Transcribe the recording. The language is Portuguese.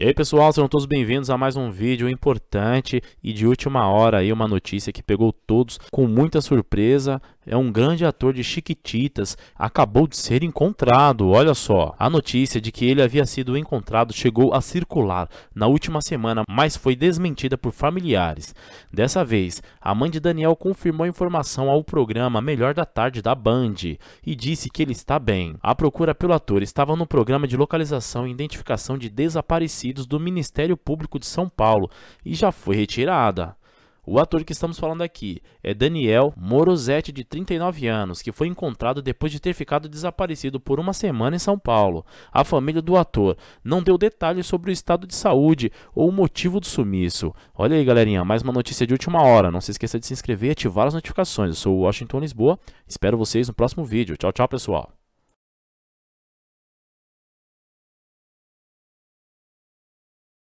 E aí pessoal, sejam todos bem-vindos a mais um vídeo importante importante e de última hora aí uma notícia que pegou todos com muita surpresa. É um grande ator de Chiquititas, acabou de ser encontrado. Olha só, a notícia de que ele havia sido encontrado chegou a circular na última semana, mas foi desmentida por familiares. Dessa vez, a mãe de Daniel confirmou a informação ao programa Melhor da Tarde da Band e disse que ele está bem. A procura pelo ator estava no programa de localização e identificação de desaparecidos do Ministério Público de São Paulo e já foi retirada. O ator que estamos falando aqui é Daniel Morosetti, de 39 anos, que foi encontrado depois de ter ficado desaparecido por uma semana em São Paulo. A família do ator não deu detalhes sobre o estado de saúde ou o motivo do sumiço. Olha aí, galerinha, mais uma notícia de última hora. Não se esqueça de se inscrever e ativar as notificações. Eu sou o Washington Lisboa. Espero vocês no próximo vídeo. Tchau, tchau, pessoal.